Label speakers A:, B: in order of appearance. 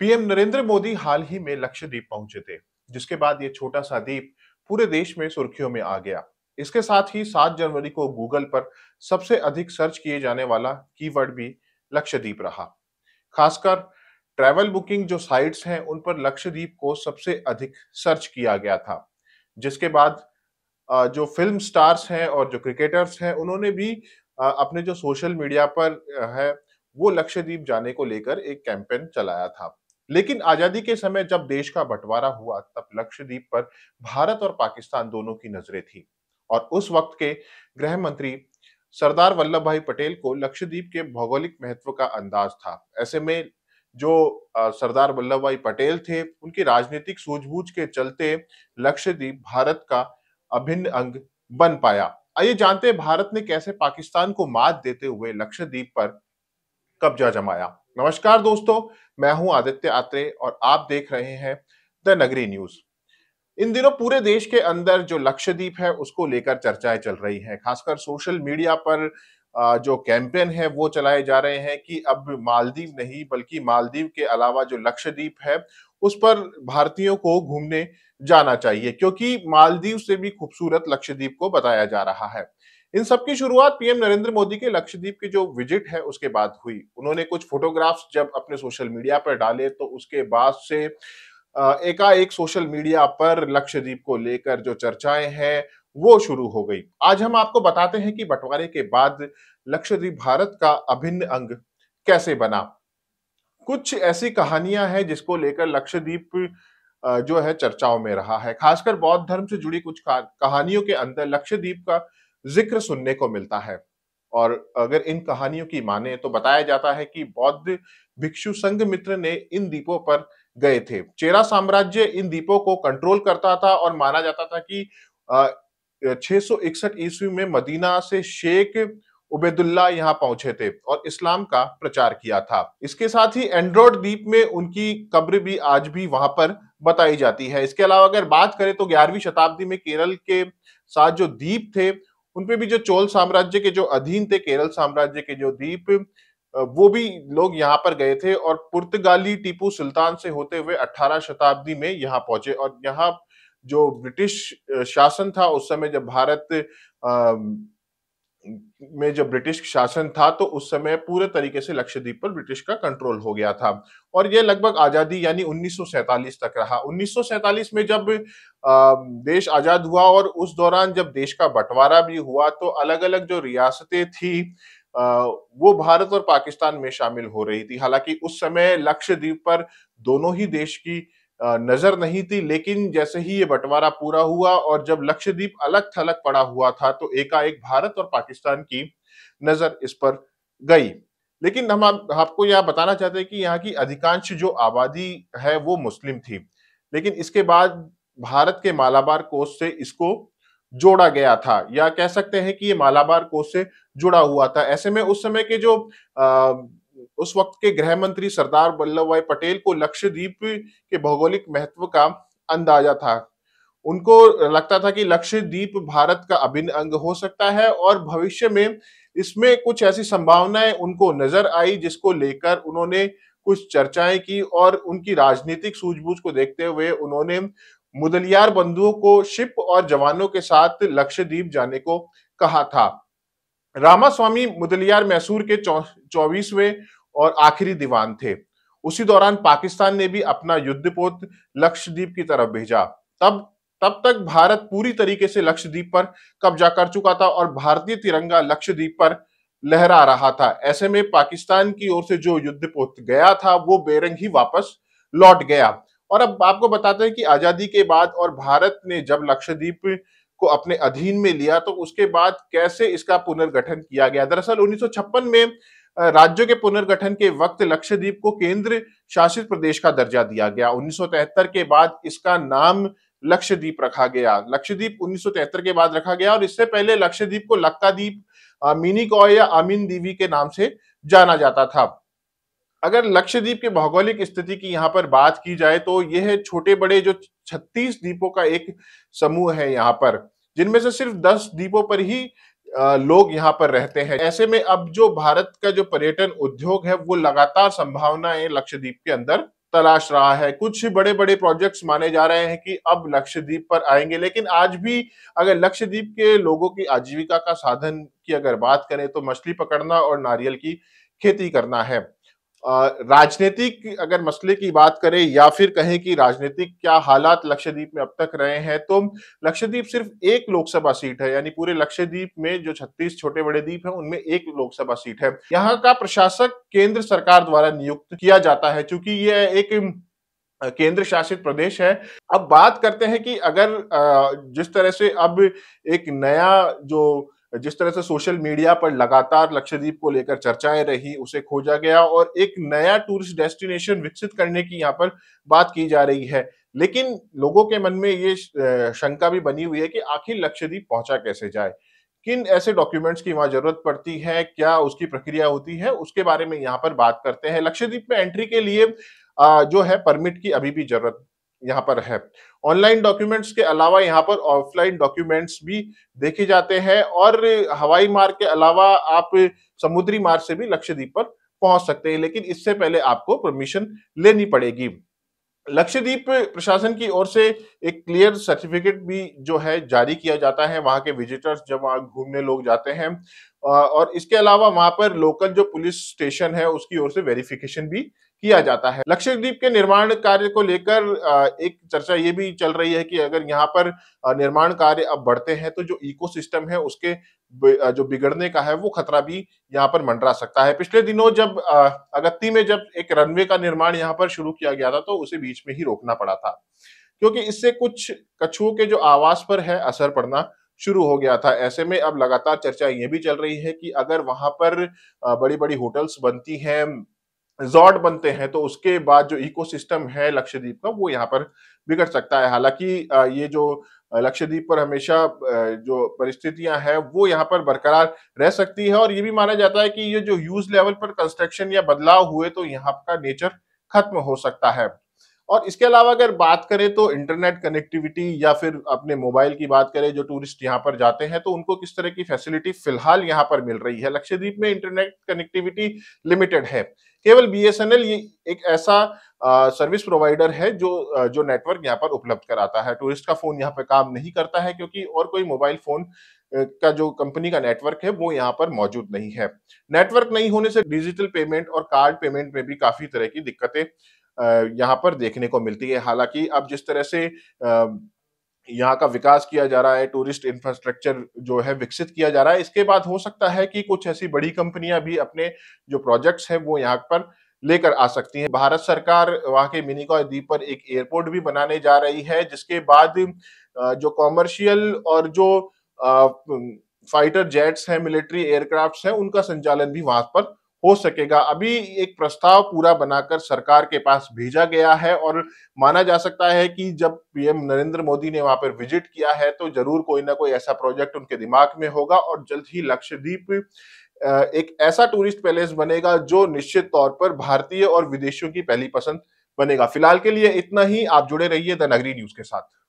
A: PM Narendra Modi हाल ही में लक्षद्वीप पहुंचे थे जिसके बाद ये छोटा सा द्वीप पूरे देश में सुर्खियों में आ गया इसके साथ ही 7 जनवरी को गूगल पर सबसे अधिक सर्च किए जाने वाला कीवर्ड भी लक्षद्वीप रहा खासकर ट्रैवल बुकिंग जो साइट्स हैं उन पर लक्षद्वीप को सबसे अधिक सर्च किया गया था जिसके बाद जो फिल्म स्टार्स हैं और जो क्रिकेटर्स हैं उन्होंने भी अपने जो सोशल मीडिया पर है वो लक्षद्वीप जाने को लेकर एक कैंपेन चलाया था लेकिन आजादी के समय जब देश का बंटवारा हुआ तब लक्षद्वीप पर भारत और पाकिस्तान दोनों की नजरें थी और उस वक्त के गृह मंत्री सरदार वल्लभ भाई पटेल को लक्षद्वीप के भौगोलिक महत्व का अंदाज था ऐसे में जो सरदार वल्लभ भाई पटेल थे उनकी राजनीतिक सूझबूझ के चलते लक्षद्वीप भारत का अभिन्न अंग बन पाया आइए जानते हैं भारत ने कैसे पाकिस्तान को मात देते हुए लक्षद्वीप पर कब्जा जमाया नमस्कार दोस्तों मैं हूं आदित्य आत्रे और आप देख रहे हैं द नगरी न्यूज इन दिनों पूरे देश के अंदर जो लक्षद्वीप है उसको लेकर चर्चाएं चल रही हैं खासकर सोशल मीडिया पर जो कैंपेन है वो चलाए जा रहे हैं कि अब मालदीव नहीं बल्कि मालदीव के अलावा जो लक्षद्वीप है उस पर भारतीयों को घूमने जाना चाहिए क्योंकि मालदीव से भी खूबसूरत लक्षद्वीप को बताया जा रहा है इन सब की शुरुआत पीएम नरेंद्र मोदी के लक्षद्वीप की जो विजिट है उसके बाद हुई उन्होंने कुछ फोटोग्राफ्स जब अपने सोशल मीडिया पर डाले तो उसके बाद से एकाएक सोशल मीडिया पर लक्षद्वीप को लेकर जो चर्चाएं हैं वो शुरू हो गई आज हम आपको बताते हैं कि बंटवारे के बाद लक्षद्वीप भारत का अभिन्न अंग कैसे बना कुछ ऐसी कहानियां हैं जिसको लेकर लक्षद्वीप जो है चर्चाओं में रहा है खासकर बौद्ध धर्म से जुड़ी कुछ कहानियों के अंदर लक्षद्वीप का जिक्र सुनने को मिलता है और अगर इन कहानियों की माने तो बताया जाता है कि बौद्ध भिक्षु संघ मित्र ने इन दीपों पर गए थे चेरा साम्राज्य इन दीपों को कंट्रोल करता था और माना जाता था कि छह ईस्वी में मदीना से शेख उबेदुल्ला यहाँ पहुंचे थे और इस्लाम का प्रचार किया था इसके साथ ही एंड्रॉड द्वीप में उनकी कब्र भी आज भी वहां पर बताई जाती है इसके अलावा अगर बात करें तो ग्यारहवीं शताब्दी में केरल के साथ जो द्वीप थे उनपे भी जो चोल साम्राज्य के जो अधीन थे केरल साम्राज्य के जो द्वीप वो भी लोग यहाँ पर गए थे और पुर्तगाली टीपू सुल्तान से होते हुए 18 शताब्दी में यहाँ पहुंचे और यहाँ जो ब्रिटिश शासन था उस समय जब भारत में जब ब्रिटिश शासन था तो उस समय पूरे तरीके से लक्षद्वीप पर ब्रिटिश का कंट्रोल हो गया था और यह लगभग आज़ादी यानी 1947 तक रहा 1947 में जब देश आज़ाद हुआ और उस दौरान जब देश का बंटवारा भी हुआ तो अलग अलग जो रियासतें थी वो भारत और पाकिस्तान में शामिल हो रही थी हालांकि उस समय लक्षद्वीप पर दोनों ही देश की नजर नहीं थी लेकिन जैसे ही ये बंटवारा पूरा हुआ और जब लक्षद्वीप अलग थलग पड़ा हुआ था तो एकाएक भारत और पाकिस्तान की नजर इस पर गई लेकिन हम आप, आपको यह बताना चाहते हैं कि यहाँ की अधिकांश जो आबादी है वो मुस्लिम थी लेकिन इसके बाद भारत के मालाबार कोष से इसको जोड़ा गया था या कह सकते हैं कि ये मालाबार कोष से जुड़ा हुआ था ऐसे में उस समय के जो अः उस वक्त के गृह मंत्री सरदार वल्लभ भाई पटेल को लक्षद्वीप के भौगोलिक महत्व का अंदाजा था उनको लगता था कि लक्षद्वीप भारत का अभिन्न अंग हो सकता है और भविष्य में इसमें कुछ ऐसी संभावनाएं उनको नजर आई जिसको लेकर उन्होंने कुछ चर्चाएं की और उनकी राजनीतिक सूझबूझ को देखते हुए उन्होंने मुदलियार बंधुओं को शिप और जवानों के साथ लक्षद्वीप जाने को कहा था रामास्वामी मुदलियार मैसूर के चौबीसवें और आखिरी दीवान थे उसी दौरान पाकिस्तान ने भी अपना युद्धपोत लक्षद्वीप की तरफ भेजा तब तब तक भारत पूरी तरीके से लक्षद्वीप पर कब्जा कर चुका था और भारतीय तिरंगा लक्षद्वीप पर लहरा रहा था ऐसे में पाकिस्तान की ओर से जो युद्धपोत गया था वो बेरंग ही वापस लौट गया और अब आपको बताते हैं कि आजादी के बाद और भारत ने जब लक्षद्वीप को अपने अधीन में लिया तो उसके बाद कैसे इसका पुनर्गठन किया गया दरअसल उन्नीस में राज्यों के पुनर्गठन के वक्त लक्षद्वीप को केंद्र शासित प्रदेश का दर्जा दिया गया उन्नीस के बाद इसका नाम लक्षद्वीप रखा गया लक्षद्वीप उन्नीस के बाद रखा गया और इससे पहले लक्षद्वीप को लक्काद्वीप मिनी कॉय या अमीन दीवी के नाम से जाना जाता था अगर लक्षद्वीप के भौगोलिक स्थिति की यहाँ पर बात की जाए तो यह छोटे बड़े जो 36 द्वीपों का एक समूह है यहाँ पर जिनमें से सिर्फ 10 द्वीपों पर ही लोग यहाँ पर रहते हैं ऐसे में अब जो भारत का जो पर्यटन उद्योग है वो लगातार संभावनाएं लक्षद्वीप के अंदर तलाश रहा है कुछ बड़े बड़े प्रोजेक्ट्स माने जा रहे हैं कि अब लक्षद्वीप पर आएंगे लेकिन आज भी अगर लक्षद्वीप के लोगों की आजीविका का साधन की अगर बात करें तो मछली पकड़ना और नारियल की खेती करना है राजनीतिक अगर मसले की बात करें या फिर कहें कि राजनीतिक क्या हालात लक्षद्वीप में अब तक रहे हैं तो लक्षद्वीप सिर्फ एक लोकसभा सीट है यानी पूरे लक्षद्वीप में जो 36 छोटे बड़े द्वीप हैं उनमें एक लोकसभा सीट है यहाँ का प्रशासक केंद्र सरकार द्वारा नियुक्त किया जाता है चूंकि यह एक केंद्र शासित प्रदेश है अब बात करते हैं कि अगर जिस तरह से अब एक नया जो जिस तरह से सोशल मीडिया पर लगातार लक्षद्वीप को लेकर चर्चाएं रही उसे खोजा गया और एक नया टूरिस्ट डेस्टिनेशन विकसित करने की यहाँ पर बात की जा रही है लेकिन लोगों के मन में ये शंका भी बनी हुई है कि आखिर लक्षद्वीप पहुंचा कैसे जाए किन ऐसे डॉक्यूमेंट्स की वहां जरूरत पड़ती है क्या उसकी प्रक्रिया होती है उसके बारे में यहाँ पर बात करते हैं लक्षद्वीप में एंट्री के लिए जो है परमिट की अभी भी जरूरत यहाँ पर है ऑनलाइन डॉक्यूमेंट्स के अलावा यहाँ पर ऑफलाइन डॉक्यूमेंट्स भी देखे जाते हैं और हवाई मार्ग के अलावा आप समुद्री मार्ग से भी लक्षद्वीप पर पहुंच सकते हैं लेकिन इससे पहले आपको परमिशन लेनी पड़ेगी लक्षद्वीप प्रशासन की ओर से एक क्लियर सर्टिफिकेट भी जो है जारी किया जाता है वहां के विजिटर्स जब वहां घूमने लोग जाते हैं और इसके अलावा वहां पर लोकल जो पुलिस स्टेशन है उसकी ओर से वेरिफिकेशन भी किया जाता है लक्षद्वीप के निर्माण कार्य को लेकर एक चर्चा ये भी चल रही है कि अगर यहाँ पर निर्माण कार्य अब बढ़ते हैं तो जो इकोसिस्टम है उसके जो बिगड़ने का है वो खतरा भी यहाँ पर मंडरा सकता है पिछले दिनों जब अगत्ती में जब एक रनवे का निर्माण यहाँ पर शुरू किया गया था तो उसे बीच में ही रोकना पड़ा था क्योंकि इससे कुछ कछुओं के जो आवास पर है असर पड़ना शुरू हो गया था ऐसे में अब लगातार चर्चा ये भी चल रही है कि अगर वहां पर बड़ी बड़ी होटल्स बनती हैं रिजॉर्ट बनते हैं तो उसके बाद जो इकोसिस्टम है लक्षद्वीप का वो यहाँ पर बिगड़ सकता है हालांकि ये जो लक्षद्वीप पर हमेशा जो परिस्थितियां हैं वो यहाँ पर बरकरार रह सकती है और ये भी माना जाता है कि ये जो यूज लेवल पर कंस्ट्रक्शन या बदलाव हुए तो यहाँ का नेचर खत्म हो सकता है और इसके अलावा अगर बात करें तो इंटरनेट कनेक्टिविटी या फिर अपने मोबाइल की बात करें जो टूरिस्ट यहाँ पर जाते हैं तो उनको किस तरह की फैसिलिटी फिलहाल यहाँ पर मिल रही है लक्षद्वीप में इंटरनेट कनेक्टिविटी लिमिटेड है केवल बीएसएनएल ये एक ऐसा आ, सर्विस प्रोवाइडर है जो जो नेटवर्क यहाँ पर उपलब्ध कराता है टूरिस्ट का फोन यहाँ पर काम नहीं करता है क्योंकि और कोई मोबाइल फोन का जो कंपनी का नेटवर्क है वो यहाँ पर मौजूद नहीं है नेटवर्क नहीं होने से डिजिटल पेमेंट और कार्ड पेमेंट में भी काफी तरह की दिक्कतें यहाँ पर देखने को मिलती है हालांकि अब जिस तरह से यहाँ का विकास किया जा रहा है टूरिस्ट इंफ्रास्ट्रक्चर जो है विकसित किया जा रहा है इसके बाद हो सकता है कि कुछ ऐसी बड़ी कंपनियां भी अपने जो प्रोजेक्ट्स हैं वो यहाँ पर लेकर आ सकती है भारत सरकार वहाँ के मिनीकॉय द्वीप पर एक एयरपोर्ट भी बनाने जा रही है जिसके बाद जो कॉमर्शियल और जो फाइटर जेट्स हैं मिलिट्री एयरक्राफ्ट्स हैं उनका संचालन भी वहां पर हो सकेगा अभी एक प्रस्ताव पूरा बनाकर सरकार के पास भेजा गया है और माना जा सकता है कि जब पीएम नरेंद्र मोदी ने वहां पर विजिट किया है तो जरूर कोई ना कोई ऐसा प्रोजेक्ट उनके दिमाग में होगा और जल्द ही लक्षद्वीप एक ऐसा टूरिस्ट पैलेस बनेगा जो निश्चित तौर पर भारतीय और विदेशियों की पहली पसंद बनेगा फिलहाल के लिए इतना ही आप जुड़े रहिए द नगरी न्यूज के साथ